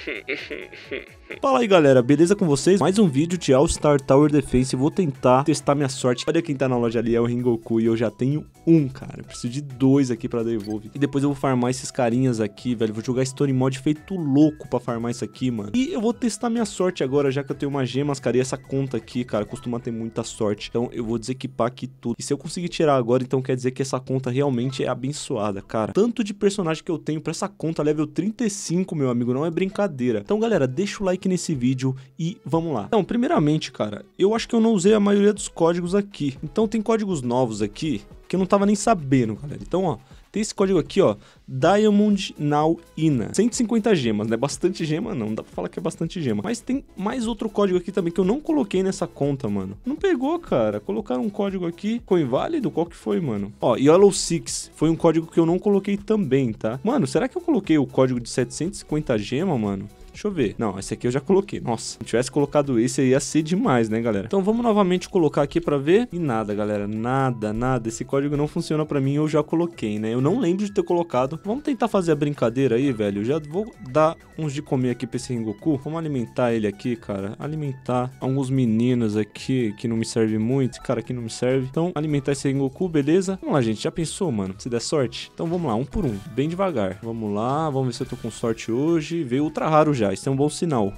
Fala aí galera, beleza com vocês? Mais um vídeo de All Star Tower Defense, vou tentar testar minha sorte. Olha quem tá na loja ali, é o Ringoku e eu já tenho um, cara. Eu preciso de dois aqui pra devolve. E depois eu vou farmar esses carinhas aqui, velho. Vou jogar Story Mod feito louco pra farmar isso aqui, mano. E eu vou testar minha sorte agora, já que eu tenho uma gemas, cara. E essa conta aqui, cara, costuma ter muita sorte. Então eu vou desequipar aqui tudo. E se eu conseguir tirar agora, então quer dizer que essa conta realmente é abençoada, cara. Tanto de personagem que eu tenho pra essa conta level 35, meu amigo, não é brincadeira brincadeira. Então, galera, deixa o like nesse vídeo e vamos lá. Então, primeiramente, cara, eu acho que eu não usei a maioria dos códigos aqui. Então, tem códigos novos aqui que eu não tava nem sabendo, galera. Então, ó, tem esse código aqui, ó, Diamond Now Ina. 150 gemas, né? Bastante gema, não. não dá pra falar que é bastante gema. Mas tem mais outro código aqui também que eu não coloquei nessa conta, mano. Não pegou, cara. Colocaram um código aqui. Ficou inválido? Qual que foi, mano? Ó, Yellow Six foi um código que eu não coloquei também, tá? Mano, será que eu coloquei o código de 750 gema, mano? Deixa eu ver. Não, esse aqui eu já coloquei. Nossa, se tivesse colocado esse ia ser demais, né, galera? Então vamos novamente colocar aqui pra ver. E nada, galera. Nada, nada. Esse código não funciona pra mim, eu já coloquei, né? Eu não lembro de ter colocado. Vamos tentar fazer a brincadeira aí, velho. Eu já vou dar uns de comer aqui pra esse Rengoku. Vamos alimentar ele aqui, cara. Alimentar alguns meninos aqui que não me serve muito. cara aqui não me serve. Então, alimentar esse Rengoku, beleza? Vamos lá, gente. Já pensou, mano? Se der sorte? Então vamos lá, um por um. Bem devagar. Vamos lá, vamos ver se eu tô com sorte hoje. Veio ultra raro já reais. Isso é um bom sinal.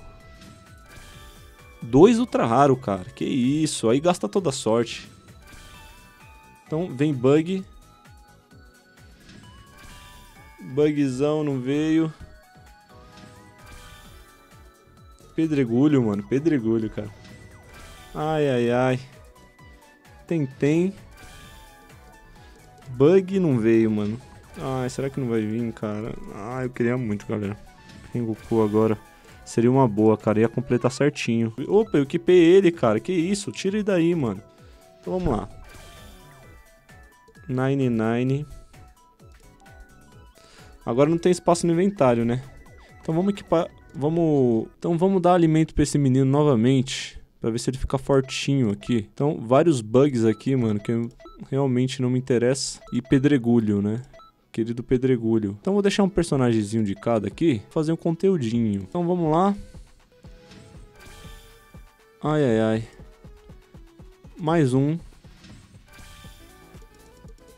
Dois ultra raro, cara. Que isso. Aí gasta toda a sorte. Então vem bug. Bugzão não veio. Pedregulho, mano. Pedregulho, cara. Ai, ai, ai. Tem, tem. Bug não veio, mano. Ai, será que não vai vir, cara? Ai, eu queria muito, galera. Rengoku agora. Seria uma boa, cara. Ia completar certinho. Opa, eu equipei ele, cara. Que isso? Tira ele daí, mano. Então vamos lá. 99. Agora não tem espaço no inventário, né? Então vamos equipar... Vamos... Então vamos dar alimento pra esse menino novamente. Pra ver se ele fica fortinho aqui. Então, vários bugs aqui, mano, que realmente não me interessa. E pedregulho, né? querido Pedregulho. Então vou deixar um personagemzinho de cada aqui, fazer um conteúdinho. Então vamos lá. Ai, ai, ai. Mais um.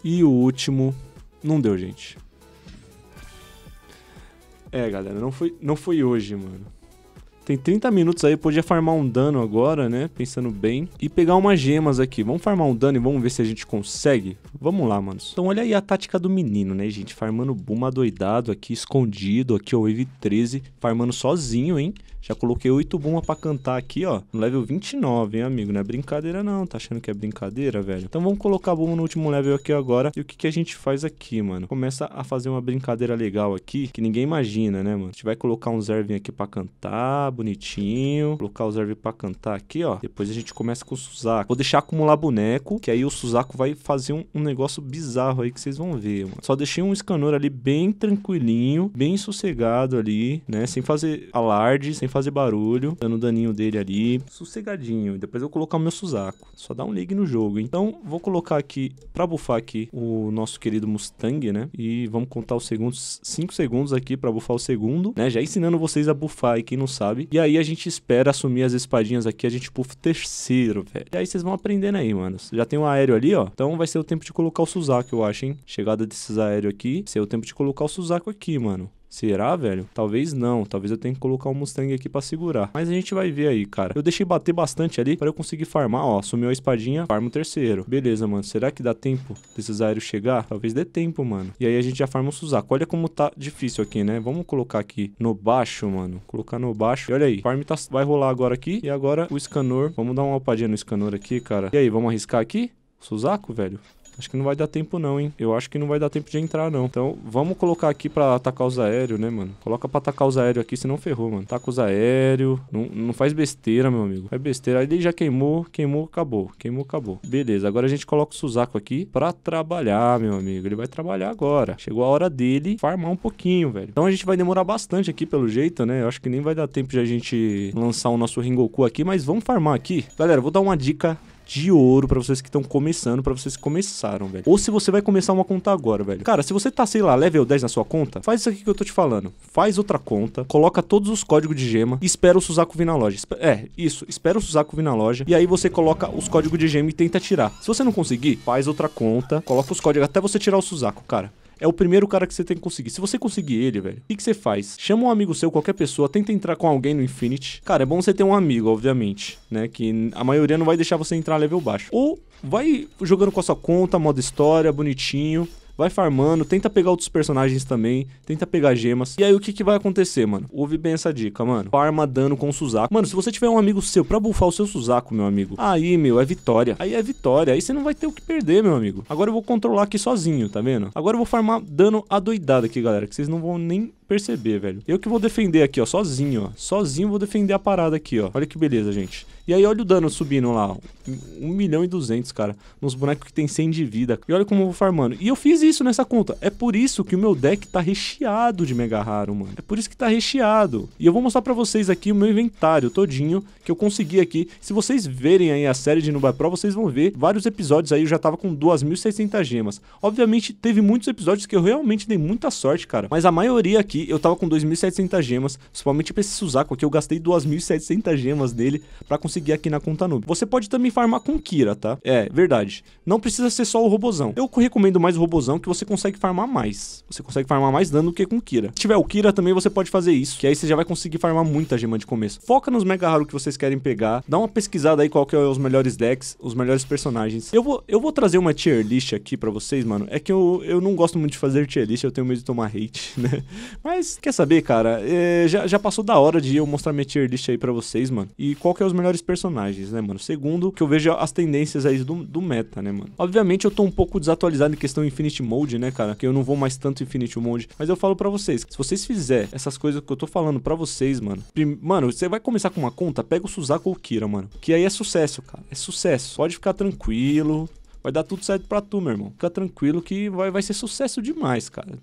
E o último. Não deu, gente. É, galera, não foi, não foi hoje, mano. Tem 30 minutos aí, podia farmar um dano agora, né? Pensando bem. E pegar umas gemas aqui. Vamos farmar um dano e vamos ver se a gente consegue? Vamos lá, manos. Então olha aí a tática do menino, né, gente? Farmando Buma doidado aqui, escondido. Aqui, o Wave 13. Farmando sozinho, hein? Já coloquei oito bombas para cantar aqui, ó. No level 29, hein, amigo? Não é brincadeira, não. Tá achando que é brincadeira, velho? Então vamos colocar a bomba no último level aqui agora. E o que, que a gente faz aqui, mano? Começa a fazer uma brincadeira legal aqui, que ninguém imagina, né, mano? A gente vai colocar um Zervin aqui para cantar, bonitinho. Colocar o Zervin para cantar aqui, ó. Depois a gente começa com o Suzaku. Vou deixar acumular boneco, que aí o Suzaku vai fazer um, um negócio bizarro aí que vocês vão ver, mano. Só deixei um escanor ali bem tranquilinho, bem sossegado ali, né? Sem fazer alarde, sem fazer barulho, dando o daninho dele ali, sossegadinho. Depois eu vou colocar o meu Suzaku. Só dá um ligue no jogo, Então, vou colocar aqui, pra bufar aqui, o nosso querido Mustang, né? E vamos contar os segundos, 5 segundos aqui pra bufar o segundo, né? Já ensinando vocês a bufar aí, quem não sabe. E aí a gente espera assumir as espadinhas aqui, a gente bufa o terceiro, velho. E aí vocês vão aprendendo aí, mano. Já tem um aéreo ali, ó. Então vai ser o tempo de colocar o Suzaku, eu acho, hein? Chegada desses aéreos aqui, vai ser o tempo de colocar o Suzaku aqui, mano. Será, velho? Talvez não. Talvez eu tenha que colocar um Mustang aqui pra segurar. Mas a gente vai ver aí, cara. Eu deixei bater bastante ali pra eu conseguir farmar, ó. Sumiu a espadinha, farma o terceiro. Beleza, mano. Será que dá tempo desses aéreos chegar? Talvez dê tempo, mano. E aí a gente já farma o Suzaku. Olha como tá difícil aqui, né? Vamos colocar aqui no baixo, mano. Colocar no baixo. E olha aí. Farm tá... vai rolar agora aqui. E agora o Scanor. Vamos dar uma opadinha no Scanor aqui, cara. E aí, vamos arriscar aqui? Suzaku, velho? Acho que não vai dar tempo não, hein? Eu acho que não vai dar tempo de entrar, não. Então, vamos colocar aqui pra atacar os aéreos, né, mano? Coloca pra atacar os aéreos aqui, senão ferrou, mano. Taca os aéreos. Não, não faz besteira, meu amigo. Faz besteira. Aí ele já queimou, queimou, acabou. Queimou, acabou. Beleza, agora a gente coloca o Suzaku aqui pra trabalhar, meu amigo. Ele vai trabalhar agora. Chegou a hora dele farmar um pouquinho, velho. Então a gente vai demorar bastante aqui, pelo jeito, né? Eu acho que nem vai dar tempo de a gente lançar o nosso Ringoku aqui, mas vamos farmar aqui. Galera, vou dar uma dica de ouro para vocês que estão começando, para vocês que começaram, velho. Ou se você vai começar uma conta agora, velho. Cara, se você tá, sei lá, level 10 na sua conta, faz isso aqui que eu tô te falando. Faz outra conta, coloca todos os códigos de gema e espera o Suzaku vir na loja. É, isso. Espera o Suzaku vir na loja e aí você coloca os códigos de gema e tenta tirar. Se você não conseguir, faz outra conta, coloca os códigos até você tirar o Suzaku, cara. É o primeiro cara que você tem que conseguir. Se você conseguir ele, velho, o que, que você faz? Chama um amigo seu, qualquer pessoa, tenta entrar com alguém no Infinity. Cara, é bom você ter um amigo, obviamente, né? Que a maioria não vai deixar você entrar level baixo. Ou vai jogando com a sua conta, modo história, bonitinho vai farmando, tenta pegar outros personagens também, tenta pegar gemas. E aí o que que vai acontecer, mano? Ouve bem essa dica, mano. Farma dano com Suzaku. Mano, se você tiver um amigo seu pra bufar o seu Suzaku, meu amigo, aí, meu, é vitória. Aí é vitória. Aí você não vai ter o que perder, meu amigo. Agora eu vou controlar aqui sozinho, tá vendo? Agora eu vou farmar dano adoidado aqui, galera, que vocês não vão nem perceber, velho. Eu que vou defender aqui, ó, sozinho, ó. Sozinho vou defender a parada aqui, ó. Olha que beleza, gente. E aí, olha o dano subindo lá. 1 milhão e 200, cara. Nos bonecos que tem 100 de vida. E olha como eu vou farmando. E eu fiz isso nessa conta. É por isso que o meu deck tá recheado de Mega Raro, mano. É por isso que tá recheado. E eu vou mostrar pra vocês aqui o meu inventário todinho que eu consegui aqui. Se vocês verem aí a série de Nubai Pro, vocês vão ver vários episódios aí. Eu já tava com 2.600 gemas. Obviamente, teve muitos episódios que eu realmente dei muita sorte, cara. Mas a maioria aqui eu tava com 2.700 gemas, principalmente pra esse Suzaku aqui, eu gastei 2.700 gemas dele pra conseguir aqui na conta noob. Você pode também farmar com Kira, tá? É, verdade. Não precisa ser só o robozão. Eu recomendo mais o robozão que você consegue farmar mais. Você consegue farmar mais dano do que com Kira. Se tiver o Kira também você pode fazer isso, que aí você já vai conseguir farmar muita gema de começo. Foca nos Mega Haru que vocês querem pegar, dá uma pesquisada aí qual que é os melhores decks, os melhores personagens. Eu vou, eu vou trazer uma tier list aqui pra vocês, mano. É que eu, eu não gosto muito de fazer tier list, eu tenho medo de tomar hate, né? Mas, quer saber, cara? É, já, já passou da hora de eu mostrar minha tier list aí pra vocês, mano. E qual que é os melhores personagens, né, mano? Segundo, que eu vejo as tendências aí do, do meta, né, mano? Obviamente eu tô um pouco desatualizado em questão Infinity Mode, né, cara? Que eu não vou mais tanto Infinity Mode. Mas eu falo pra vocês, se vocês fizerem essas coisas que eu tô falando pra vocês, mano. Mano, você vai começar com uma conta, pega o Suzaku ou o Kira, mano. Que aí é sucesso, cara. É sucesso. Pode ficar tranquilo. Vai dar tudo certo pra tu, meu irmão. Fica tranquilo que vai, vai ser sucesso demais, cara.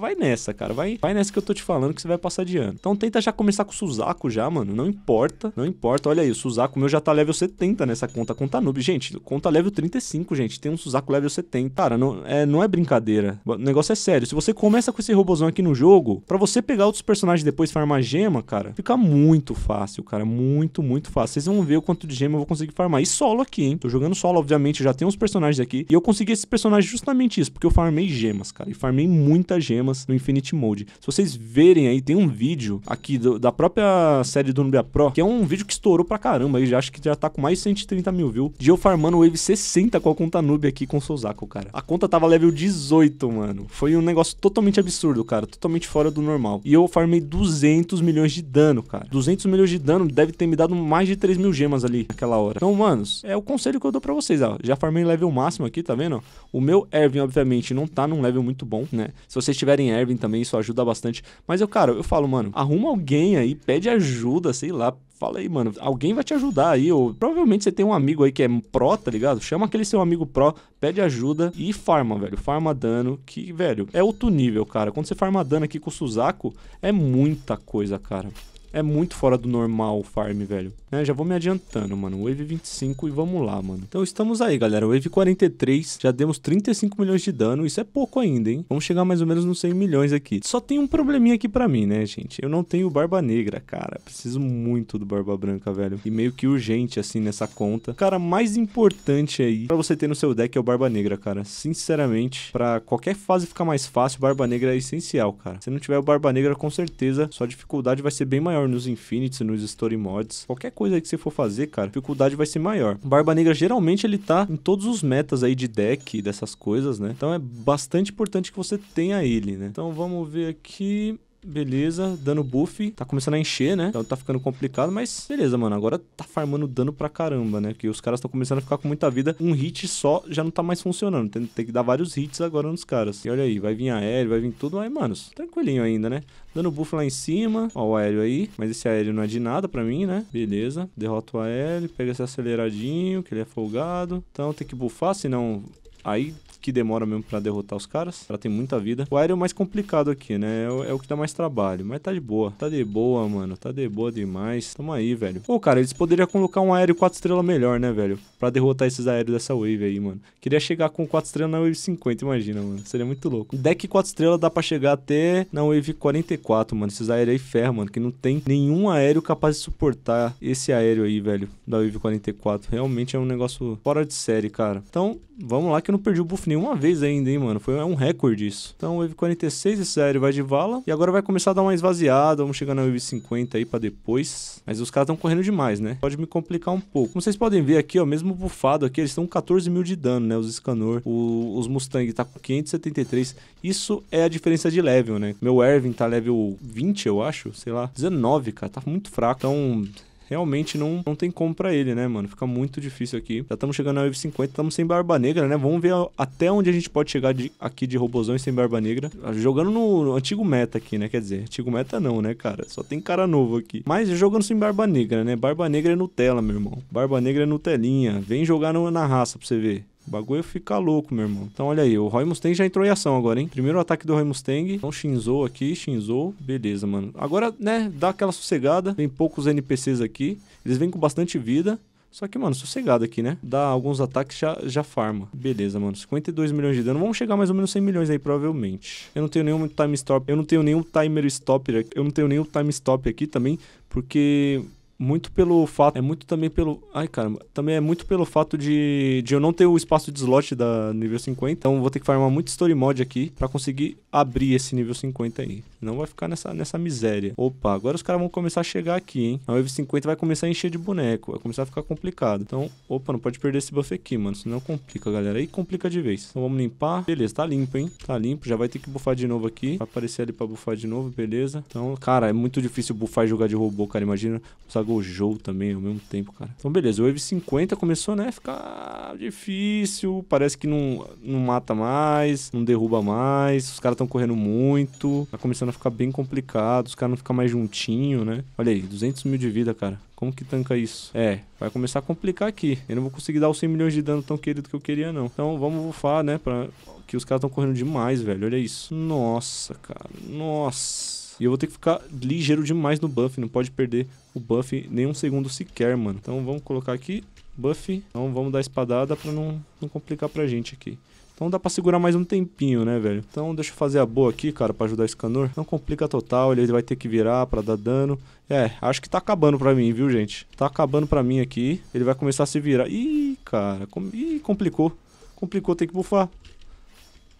Vai nessa, cara. Vai, vai nessa que eu tô te falando que você vai passar de ano. Então tenta já começar com o Suzaku já, mano. Não importa. Não importa. Olha aí, o Suzaku meu já tá level 70 nessa conta. Conta noob. Gente, conta level 35, gente. Tem um Suzaku level 70. Cara, não é, não é brincadeira. O negócio é sério. Se você começa com esse robozão aqui no jogo, pra você pegar outros personagens depois e farmar gema, cara, fica muito fácil, cara. Muito, muito fácil. Vocês vão ver o quanto de gema eu vou conseguir farmar. E solo aqui, hein? Tô jogando solo, obviamente. Já tem uns personagens personagens aqui. E eu consegui esses personagens justamente isso, porque eu farmei gemas, cara. E farmei muitas gemas no Infinity Mode. Se vocês verem aí, tem um vídeo aqui do, da própria série do Nubia Pro, que é um vídeo que estourou pra caramba. Eu já acho que já tá com mais de 130 mil viu? De eu farmando Wave 60 com a conta Nubia aqui com o Souzaco, cara. A conta tava level 18, mano. Foi um negócio totalmente absurdo, cara. Totalmente fora do normal. E eu farmei 200 milhões de dano, cara. 200 milhões de dano deve ter me dado mais de 3 mil gemas ali naquela hora. Então, manos, é o conselho que eu dou pra vocês, ó. Já farmei level level máximo aqui, tá vendo? O meu Ervin obviamente, não tá num level muito bom, né? Se vocês tiverem Ervin também, isso ajuda bastante. Mas eu, cara, eu falo, mano, arruma alguém aí, pede ajuda, sei lá, fala aí, mano, alguém vai te ajudar aí, ou provavelmente você tem um amigo aí que é pró, tá ligado? Chama aquele seu amigo pró, pede ajuda e farma, velho. Farma dano, que, velho, é outro nível, cara. Quando você farma dano aqui com o Suzaku, é muita coisa, cara. É muito fora do normal o farm, velho. É, já vou me adiantando, mano. Wave 25 e vamos lá, mano. Então estamos aí, galera. Wave 43, já demos 35 milhões de dano. Isso é pouco ainda, hein? Vamos chegar mais ou menos nos 100 milhões aqui. Só tem um probleminha aqui pra mim, né, gente? Eu não tenho Barba Negra, cara. Preciso muito do Barba Branca, velho. E meio que urgente, assim, nessa conta. O cara mais importante aí pra você ter no seu deck é o Barba Negra, cara. Sinceramente, pra qualquer fase ficar mais fácil, Barba Negra é essencial, cara. Se não tiver o Barba Negra, com certeza sua dificuldade vai ser bem maior nos Infinities, nos Story Mods. Qualquer coisa que você for fazer, cara, a dificuldade vai ser maior. Barba Negra, geralmente, ele tá em todos os metas aí de deck, dessas coisas, né? Então é bastante importante que você tenha ele, né? Então vamos ver aqui... Beleza, dano buff. Tá começando a encher, né? Então tá ficando complicado, mas beleza, mano. Agora tá farmando dano pra caramba, né? Que os caras estão começando a ficar com muita vida. Um hit só já não tá mais funcionando. Tem, tem, que dar vários hits agora nos caras. E olha aí, vai vir aéreo, vai vir tudo. Aí, manos, tranquilinho ainda, né? Dando buff lá em cima. Ó, o aéreo aí. Mas esse aéreo não é de nada pra mim, né? Beleza. Derrota o aéreo. Pega esse aceleradinho, que ele é folgado. Então tem que buffar, senão Aí que demora mesmo para derrotar os caras. Ela tem muita vida. O aéreo é o mais complicado aqui, né? É o, é o, que dá mais trabalho. Mas tá de boa. Tá de boa, mano. Tá de boa demais. Tamo aí, velho. Pô, cara, eles poderiam colocar um aéreo 4 estrelas melhor, né, velho? Pra derrotar esses aéreos dessa wave aí, mano. Queria chegar com 4 estrelas na wave 50, imagina, mano. Seria muito louco. Deck 4 estrelas dá pra chegar até na wave 44, mano. Esses aéreos aí ferram, mano. Que não tem nenhum aéreo capaz de suportar esse aéreo aí, velho. Da wave 44. Realmente é um negócio fora de série, cara. Então, vamos lá que eu não perdi o buff nenhuma vez ainda, hein, mano? Foi um recorde isso. Então, Wave 46, esse aéreo vai de vala. E agora vai começar a dar uma esvaziada. Vamos chegar na Wave 50 aí pra depois. Mas os caras estão correndo demais, né? Pode me complicar um pouco. Como vocês podem ver aqui, ó, mesmo bufado aqui, eles estão 14 mil de dano, né? Os Scanor. O, os Mustang tá com 573. Isso é a diferença de level, né? Meu Erwin tá level 20, eu acho. Sei lá. 19, cara. Tá muito fraco. Então realmente não, não tem como para ele, né, mano? Fica muito difícil aqui. Já estamos chegando na Wave 50, estamos sem barba negra, né? Vamos ver até onde a gente pode chegar de, aqui de robozão sem barba negra. Ah, jogando no, no, antigo meta aqui, né? Quer dizer, antigo meta não, né, cara? Só tem cara novo aqui. Mas jogando sem barba negra, né? Barba negra é Nutella, meu irmão. Barba negra é Nutelinha. Vem jogar no, na raça pra você ver. O bagulho fica louco, meu irmão. Então olha aí, o Roy Mustang já entrou em ação agora, hein? Primeiro ataque do Roy Mustang. Então Shinzo aqui, Shinzo. Beleza, mano. Agora, né, dá aquela sossegada. Tem poucos NPCs aqui. Eles vêm com bastante vida. Só que, mano, sossegado aqui, né? Dá alguns ataques, já, já farma. Beleza, mano. 52 milhões de dano. Vamos chegar mais ou menos 100 milhões aí, provavelmente. Eu não tenho nenhum time stop. Eu não tenho nenhum timer stop. Eu não tenho nenhum time stop aqui também. Porque muito pelo fato. É muito também pelo. Ai, caramba. Também é muito pelo fato de, de eu não ter o espaço de slot da nível 50. Então vou ter que farmar muito story mod aqui para conseguir abrir esse nível 50 aí. Não vai ficar nessa, nessa miséria. Opa, agora os caras vão começar a chegar aqui, hein? A wave 50 vai começar a encher de boneco. Vai começar a ficar complicado. Então, opa, não pode perder esse buff aqui, mano. Senão complica, galera. Aí complica de vez. Então vamos limpar. Beleza, tá limpo, hein? Tá limpo. Já vai ter que bufar de novo aqui. Vai aparecer ali pra bufar de novo, beleza. Então, cara, é muito difícil bufar e jogar de robô, cara. Imagina. Precisa Bojou também ao mesmo tempo, cara. Então, beleza, o Wave 50 começou, né, ficar difícil, parece que não, não mata mais, não derruba mais, os caras estão correndo muito, tá começando a ficar bem complicado, os caras não ficam mais juntinho, né? Olha aí, 200 mil de vida, cara. Como que tanca isso? É, vai começar a complicar aqui. Eu não vou conseguir dar os 100 milhões de dano tão querido que eu queria, não. Então, vamos bufar, né, pra... Que os caras estão correndo demais, velho. Olha isso. Nossa, cara. Nossa. E eu vou ter que ficar ligeiro demais no buff, não pode perder o buff nem um segundo sequer, mano. Então vamos colocar aqui, buff. Então vamos dar espadada pra não, não complicar pra gente aqui. Então dá pra segurar mais um tempinho, né, velho? Então deixa eu fazer a boa aqui, cara, pra ajudar esse canor. Não complica total, ele vai ter que virar pra dar dano. É, acho que tá acabando pra mim, viu, gente? Tá acabando pra mim aqui. Ele vai começar a se virar. Ih, cara, com... Ih, complicou. Complicou, tem que bufar.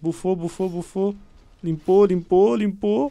Bufou, bufou, bufou. Limpou, limpou, limpou.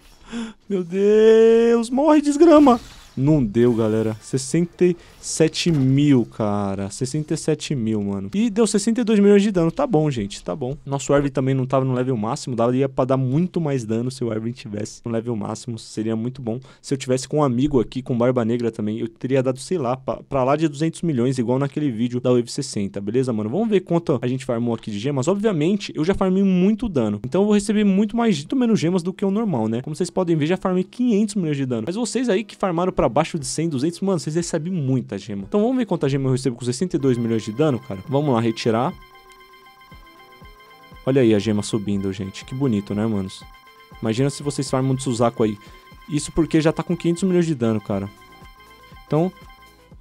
Meu Deus, morre desgrama. Não deu, galera. 67 mil, cara. 67 mil, mano. E deu 62 milhões de dano. Tá bom, gente. Tá bom. Nosso Erwin também não tava no level máximo. Daria pra dar muito mais dano se o Erwin tivesse no level máximo. Seria muito bom. Se eu tivesse com um amigo aqui, com Barba Negra também, eu teria dado, sei lá, pra, pra lá de 200 milhões, igual naquele vídeo da Wave 60, beleza, mano? Vamos ver quanto a gente farmou aqui de gemas. Obviamente, eu já farmei muito dano. Então eu vou receber muito mais, muito menos gemas do que o normal, né? Como vocês podem ver, já farmei 500 milhões de dano. Mas vocês aí que farmaram pra abaixo baixo de 100, 200, mano, vocês recebem muita gema. Então vamos ver quanta gema eu recebo com 62 milhões de dano, cara. Vamos lá, retirar. Olha aí a gema subindo, gente. Que bonito, né, manos? Imagina se vocês farmam de Suzaku aí. Isso porque já tá com 500 milhões de dano, cara. Então,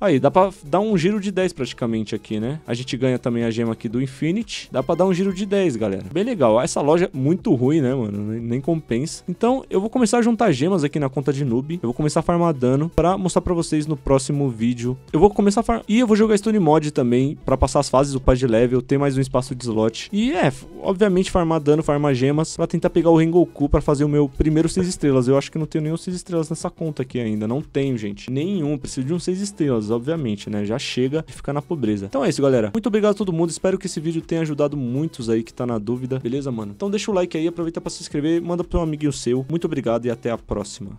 Aí, dá pra dar um giro de 10 praticamente aqui, né? A gente ganha também a gema aqui do Infinity. Dá pra dar um giro de 10, galera. Bem legal. Essa loja é muito ruim, né, mano? Nem compensa. Então, eu vou começar a juntar gemas aqui na conta de noob. Eu vou começar a farmar dano pra mostrar pra vocês no próximo vídeo. Eu vou começar a farmar... E eu vou jogar Stone Mod também pra passar as fases, upar de level, ter mais um espaço de slot. E é, obviamente, farmar dano, farmar gemas pra tentar pegar o Rengoku pra fazer o meu primeiro 6 estrelas. Eu acho que não tenho nenhum 6 estrelas nessa conta aqui ainda. Não tenho, gente. Nenhum. Preciso de um 6 estrelas, obviamente, né? Já chega e fica na pobreza. Então é isso, galera. Muito obrigado a todo mundo. Espero que esse vídeo tenha ajudado muitos aí que tá na dúvida, beleza, mano? Então deixa o like aí, aproveita para se inscrever, manda para um amiguinho seu. Muito obrigado e até a próxima.